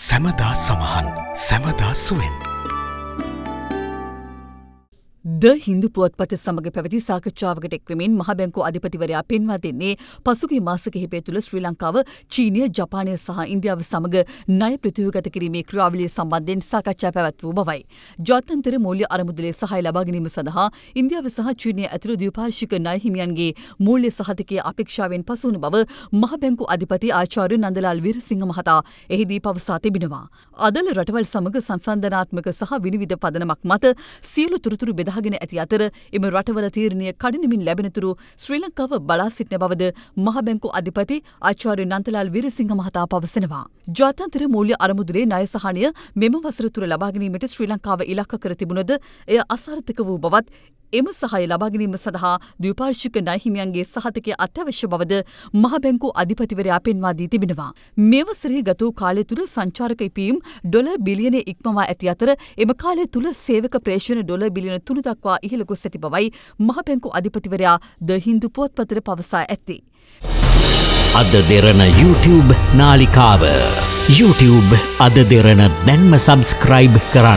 සැමදා සමහන් සැමදා සුවෙන්. ද හිදු පුවත්පත සමඟ පැවති සාකච්ඡාවකට එක්වමින් මහ බැංකු අධිපතිවරයා පෙන්වා දෙන්නේ පසුගේ මාස කිහිපය තුළ ශ්‍රී ලංකාව චීනය ජපානය සහ ඉන්දියාව සමඟ ණය ප්‍රතිවගත කිරීමේ ක්‍රියාවලිය සම්බන්ධයෙන් සාකච්ඡා පැවැත් වූ බවයි. ජාත්‍යන්තර මූල්‍ය අරමුදලේ සහය ලබා ගැනීම සඳහා ඉන්දියාව සහ චීනය ඇතුළු ද්විපාර්ශික ණය හිමියන්ගේ මූල්‍ය සහතිකයේ අපේක්ෂාවෙන් පසු වන බව මහ බැංකු අධිපති ආචාර්ය නන්දලාල් වීරසිංහ මහතා එහිදී පවසා තිබෙනවා. අදල රටවල් සමග සංසන්දනාත්මක සහ විනිවිද පදනමක් මත සියලු තුරතුරු බෙදා වඩාගෙන ඇති අතර එම රටවල තීරණය කඩිනමින් ලැබෙනතුරු ශ්‍රී ලංකාව බලා සිටින බවද මහබැංකු අධිපති ආචාර්ය නන්තලාල් විරසිංහ මහතා පවසනවා. ජාත්‍යන්තර මූල්‍ය අරමුදුරේ ණය සහනය මෙම වසර තුර ලබා ගැනීමට ශ්‍රී ලංකාව ඉලක්ක කර තිබුණද එය අසාර්ථක වූ බවත් එම සහය ලබා ගැනීම සඳහා ද්විපාර්ශ්වික ණයහිමියන්ගේ සහතිකය අත්‍යවශ්‍ය බවද මහබැංකු අධිපතිවරයා පෙන්වා දී තිබෙනවා. මේ වසරේ ගත වූ කාලය තුල සංචාරක ඉපීම් ඩොලර් බිලියන ඉක්මවා ඇති අතර එම කාලය තුල සේවක ප්‍රේෂණ ඩොලර් බිලියන 3 දින දක්වා ඉහළ ගොස් ඇති බවයි මහපැංකු අධිපතිවරයා ද හින්දු පුවත්පතර පවසා ඇත්තේ. අද දෙරන YouTube නාලිකාව YouTube අද දෙරන දැන්ම සබස්ක්‍රයිබ් කරන්න.